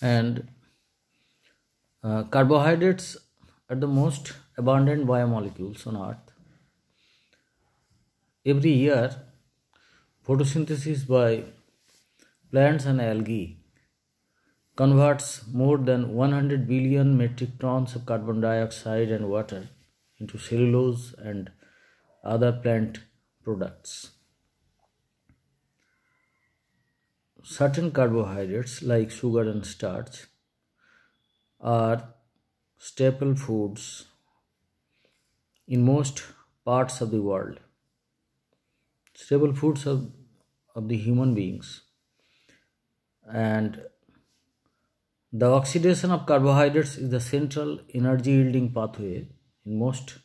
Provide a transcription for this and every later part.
and uh, carbohydrates are the most abundant biomolecules on earth every year photosynthesis by plants and algae converts more than 100 billion metric tons of carbon dioxide and water into cellulose and other plant products certain carbohydrates like sugar and starch are staple foods in most parts of the world staple foods of, of the human beings and the oxidation of carbohydrates is the central energy yielding pathway in most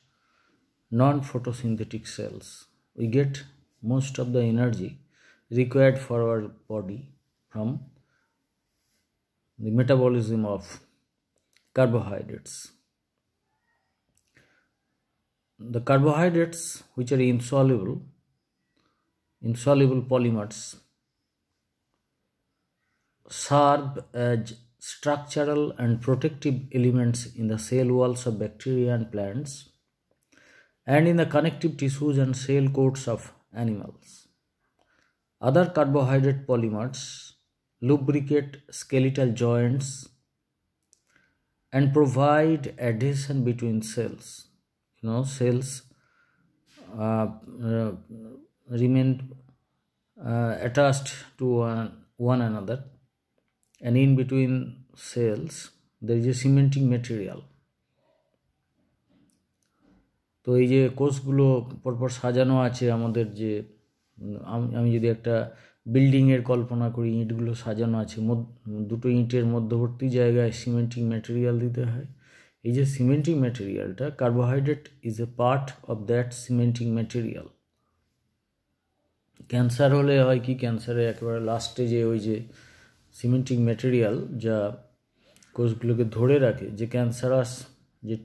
non photosynthetic cells we get most of the energy required for our body from the metabolism of carbohydrates the carbohydrates which are insoluble insoluble polymers serve as structural and protective elements in the cell walls of bacteria and plants and in the connective tissues and cell coats of animals Other carbohydrate polymers lubricate skeletal joints and provide adhesion between cells. You know, cells uh, uh, remain uh, attached to one, one another, and in between cells, there is a cementing material. তো এই যে কোষগুলো পরপর সাজানো আছে আমাদের যে আমি যদি একটা বিল্ডিংয়ের কল্পনা করি ইঁটগুলো সাজানো আছে দুটো ইঁটের মধ্যবর্তী জায়গায় সিমেন্টিং ম্যাটেরিয়াল দিতে হয় এই যে সিমেন্টিং ম্যাটেরিয়ালটা carbohydrate is a part of that cementing material cancer হলে হয় কি ক্যান্সারে একেবারে লাস্টে যে ওই যে সিমেন্টিং ম্যাটেরিয়াল যা কোষগুলোকে ধরে রাখে যে ক্যান্সারাস যে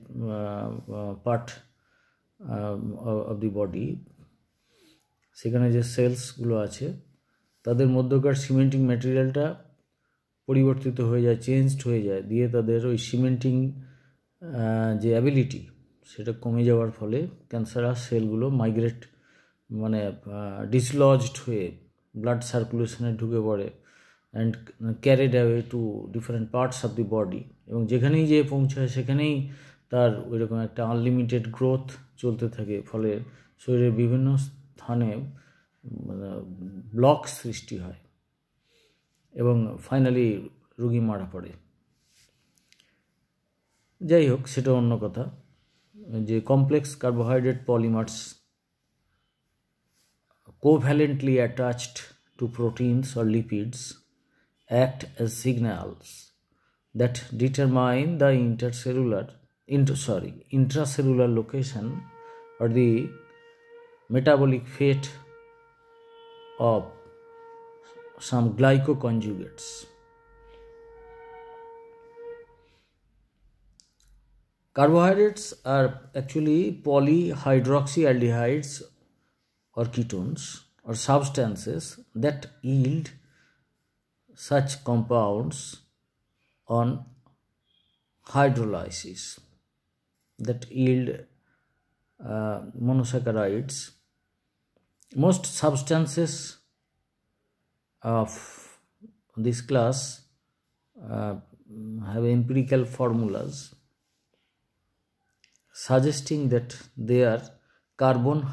পার্ট অফ দি বডি সেখানে যে সেলসগুলো আছে তাদের মধ্যকার সিমেন্টিং ম্যাটেরিয়ালটা পরিবর্তিত হয়ে যায় চেঞ্জড হয়ে যায় দিয়ে তাদের ওই সিমেন্টিং যে অ্যাবিলিটি সেটা কমে যাওয়ার ফলে ক্যান্সারাস সেলগুলো মাইগ্রেট মানে ডিসলজড হয়ে ব্লাড সার্কুলেশনে ঢুকে পড়ে and carried away to different parts of the body এবং যেখানেই যেয়ে পৌঁছায় সেখানেই তার ওইরকম একটা আনলিমিটেড গ্রোথ চলতে থাকে ফলে শরীরের বিভিন্ন স্থানে মানে, ব্লক সৃষ্টি হয় এবং ফাইনালি রুগী মারা পড়ে যাই হোক সেটা অন্য কথা যে complex carbohydrate polymers covalently attached to proteins or lipids act as signals that determine the intercellular inter sorry intracellular location or the metabolic fate of some glycoconjugates. Carbohydrates are actually polyhydroxyaldehydes or ketones or substances that yield such compounds on hydrolysis that yield uh, monosaccharides most substances of this class uh, have empirical formulas suggesting that they are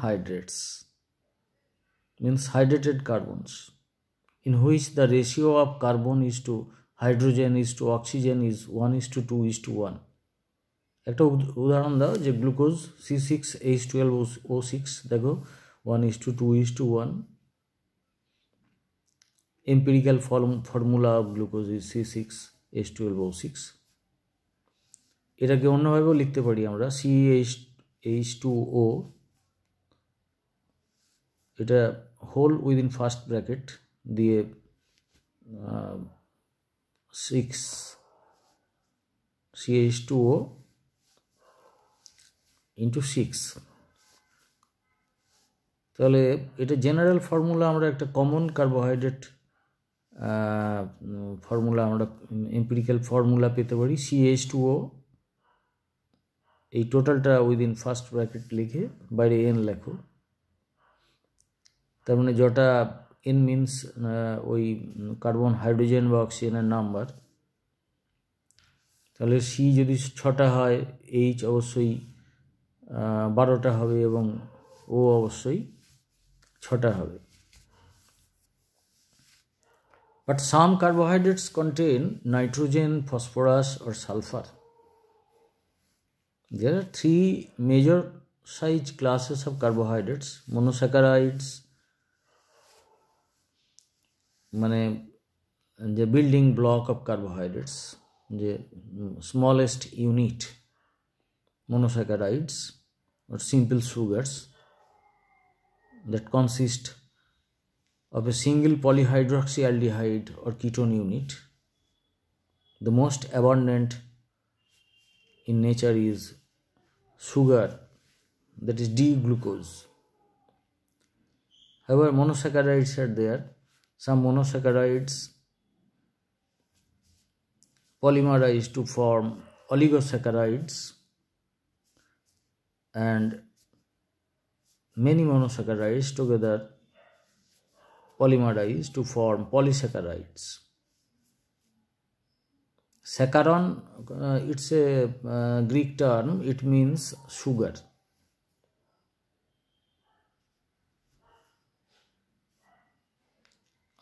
hydrates means hydrated carbons in which the ratio of carbon is to hydrogen is to oxygen is one is to two is to one একটা উদাহরণ দাও যে glucose C six H twelve O six দেখো one is to two is to one formula empirical C six of twelve O six এটাকে অন্যভাবেও লিখতে পারি আমরা C H H two O এটা হোল উইদিন ফার্স্ট ব্র্যাকেট দিয়ে six C H two O into six তাহলে এটা general formula আমরা একটা কমন কার্বোহাইড্রেট ফর্মুলা আমরা এম্পিরিক্যাল ফর্মুলা পেতে পারি সি এইচ টু ও এই টোটালটা উইদিন ফার্স্ট ব্র্যাকেট লিখে বাইরে এন লেখো তার মানে যটা এন মিনস ওই কার্বন হাইড্রোজেন বা অক্সিজেনের নাম্বার তাহলে সি যদি ছটা হয় এইচ অবশ্যই বারোটা হবে এবং ও অবশ্যই छोटा হবে But some carbohydrates contain nitrogen, phosphorus, or sulfur. There are three major size classes of carbohydrates monosaccharides, মানে যে বিল্ডিং ব্লক অফ কার্বোহাইড্রেটস যে smallest unit monosaccharides or simple sugars that consist of a single polyhydroxyaldehyde or ketone unit. The most abundant in nature is sugar that is D-glucose. However, monosaccharides are there. Some monosaccharides polymerize to form oligosaccharides and many monosaccharides together polymerize to form polysaccharides. saccharon uh, it's a uh, Greek term, it means sugar.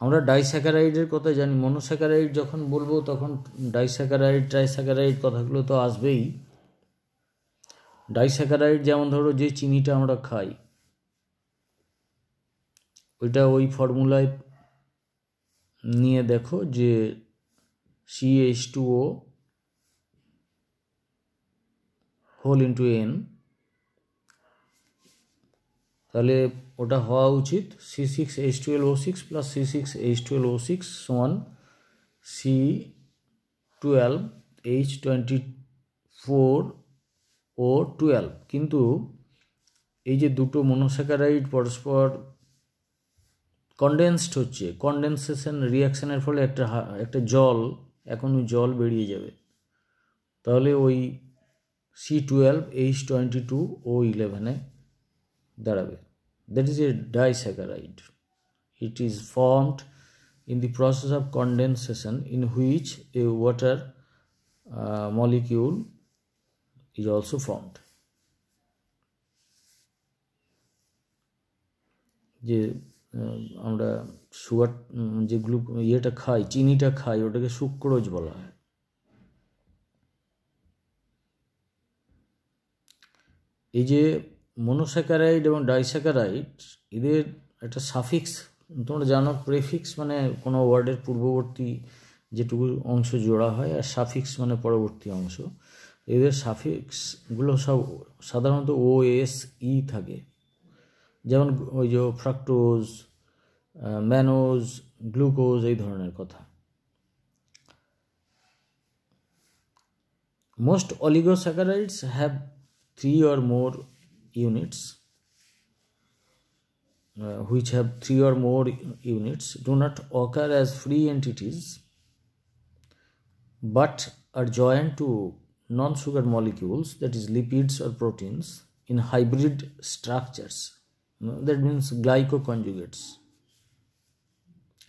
আমরা ডাইস্যাকারাইডের কথা জানি monosaccharide যখন বলবো তখন disaccharide trisaccharide কথাগুলো তো আসবেই disaccharide যেমন ধরো যে চিনিটা আমরা খাই ওইটা ওই ফর্মুলায় নিয়ে দেখো যে C H two O whole into n তাহলে ওটা হওয়া উচিত C six H twelve O six plus C six H twelve O six সমান C twelve H twenty four O twelve কিন্তু এই যে দুটো মনোস্যাকারাইড পরস্পর কনডেন্সড হচ্ছে কনডেন্সেশন রিয়াকশানের ফলে একটা একটা জল এখন ওই জল বেরিয়ে যাবে তাহলে ওই C twelve H twenty two O ইলেভেনে দাঁড়াবে that is a disaccharide it is formed in the process of condensation in which a water molecule is also formed যে আমরা সুগার যে গ্লু ইয়েটা খাই চিনিটা খাই ওটাকে সুক্রোজ বলা হয় এই যে মনোস্যাকারাইড এবং ডাইস্যাকারাইড এদের একটা সাফিক্স তোমরা জানো প্রেফিক্স মানে কোনো ওয়ার্ডের পূর্ববর্তী যেটুকু অংশ জোড়া হয় আর সাফিক্স মানে পরবর্তী অংশ এদের সাফিক্সগুলো সব সাধারণত ও এস ই থাকে যেমন ওই যে ফ্রাক্টোজ ম্যানোজ গ্লুকোজ এই ধরনের কথা most oligosaccharides have three or more units which have three or more units do not occur as free entities but are joined to non-sugar molecules that is lipids or proteins in hybrid structures that means glycoconjugates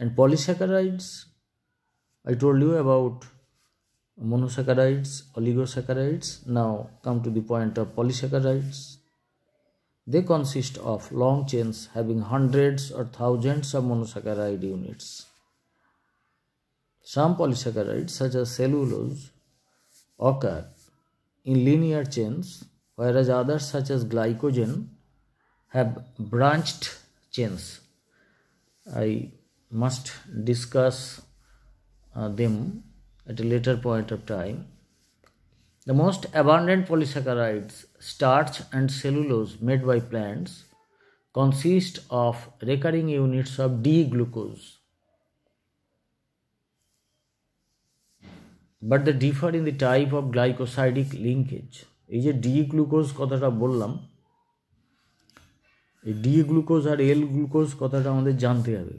and polysaccharides i told you about monosaccharides oligosaccharides now come to the point of polysaccharides they consist of long chains having hundreds or thousands of monosaccharide units some polysaccharides such as cellulose occur in linear chains whereas others such as glycogen have branched chains. I must discuss uh, them at a later point of time. The most abundant polysaccharides, starch and cellulose made by plants consist of recurring units of D-glucose. But they differ in the type of glycosidic linkage. Is a D-glucose glucose কথাটা বললাম এই D glucose আর L glucose কথাটা আমাদের জানতে হবে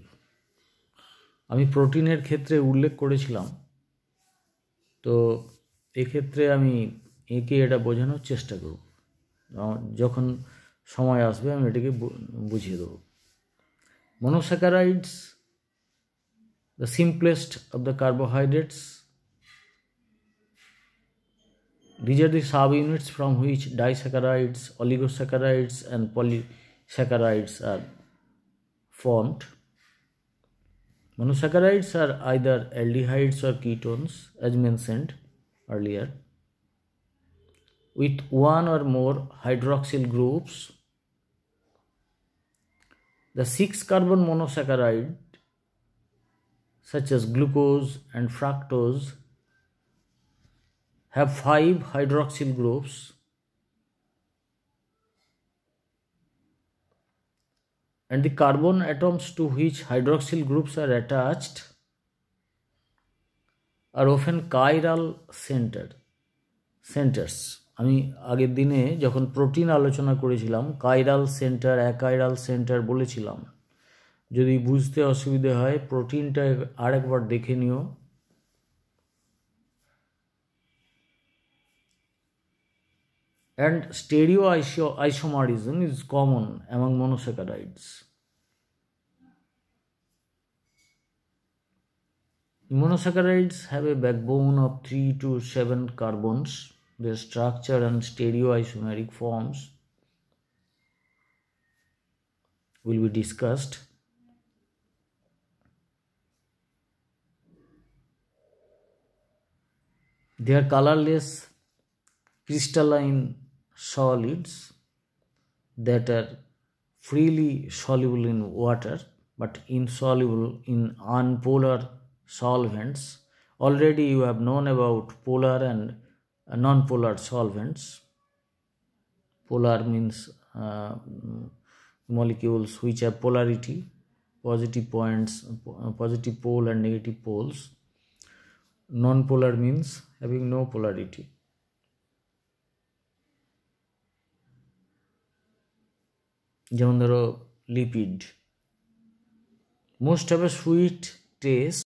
আমি প্রোটিনের ক্ষেত্রে উল্লেখ করেছিলাম তো এক্ষেত্রে আমি এঁকে এটা বোঝানোর চেষ্টা করব যখন সময় আসবে আমি এটাকে বুঝিয়ে দেবো monosaccharides the simplest of the carbohydrates these are the subunits from which disaccharides oligosaccharides and poly saccharides are formed. Monosaccharides are either aldehydes or ketones as mentioned earlier with one or more hydroxyl groups. The six carbon monosaccharide such as glucose and fructose have five hydroxyl groups and the carbon atoms to which hydroxyl groups are attached are often chiral center centers আমি আগের দিনে যখন protein আলোচনা করেছিলাম chiral centre অ্যাকাইরাল centre বলেছিলাম যদি বুঝতে অসুবিধে হয় প্রোটিনটা আরেকবার দেখে নিও and stereoisomerism is common among monosaccharides. Monosaccharides have a backbone of 3 to 7 carbons. Their structure and stereoisomeric forms will be discussed. They are colorless, crystalline solids that are freely soluble in water but insoluble in unpolar solvents. Already you have known about polar and uh, non-polar solvents. Polar means uh, molecules which have polarity, positive points, uh, positive pole and negative poles. Non-polar means having no polarity. যেমন ধরো lipid most of a sweet test